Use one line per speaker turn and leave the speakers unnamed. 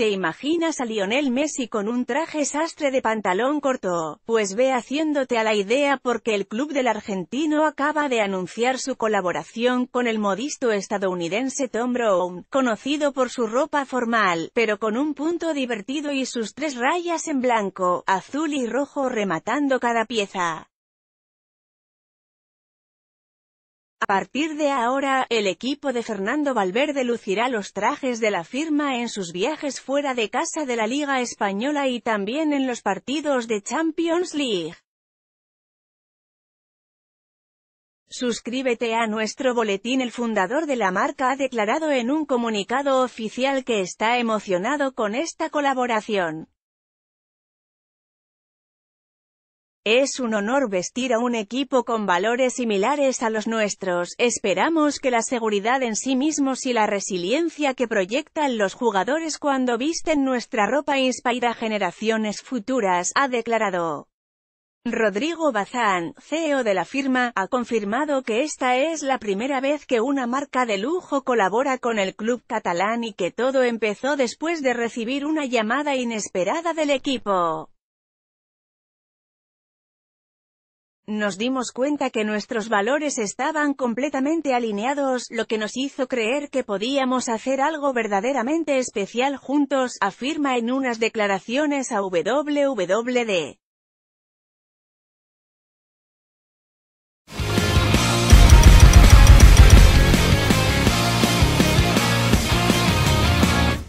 ¿Te imaginas a Lionel Messi con un traje sastre de pantalón corto? Pues ve haciéndote a la idea porque el club del argentino acaba de anunciar su colaboración con el modisto estadounidense Tom Brown, conocido por su ropa formal, pero con un punto divertido y sus tres rayas en blanco, azul y rojo rematando cada pieza. A partir de ahora, el equipo de Fernando Valverde lucirá los trajes de la firma en sus viajes fuera de casa de la Liga Española y también en los partidos de Champions League. Suscríbete a nuestro boletín El fundador de la marca ha declarado en un comunicado oficial que está emocionado con esta colaboración. Es un honor vestir a un equipo con valores similares a los nuestros, esperamos que la seguridad en sí mismos y la resiliencia que proyectan los jugadores cuando visten nuestra ropa inspira generaciones futuras, ha declarado. Rodrigo Bazán, CEO de la firma, ha confirmado que esta es la primera vez que una marca de lujo colabora con el club catalán y que todo empezó después de recibir una llamada inesperada del equipo. nos dimos cuenta que nuestros valores estaban completamente alineados, lo que nos hizo creer que podíamos hacer algo verdaderamente especial juntos, afirma en unas declaraciones a WWD.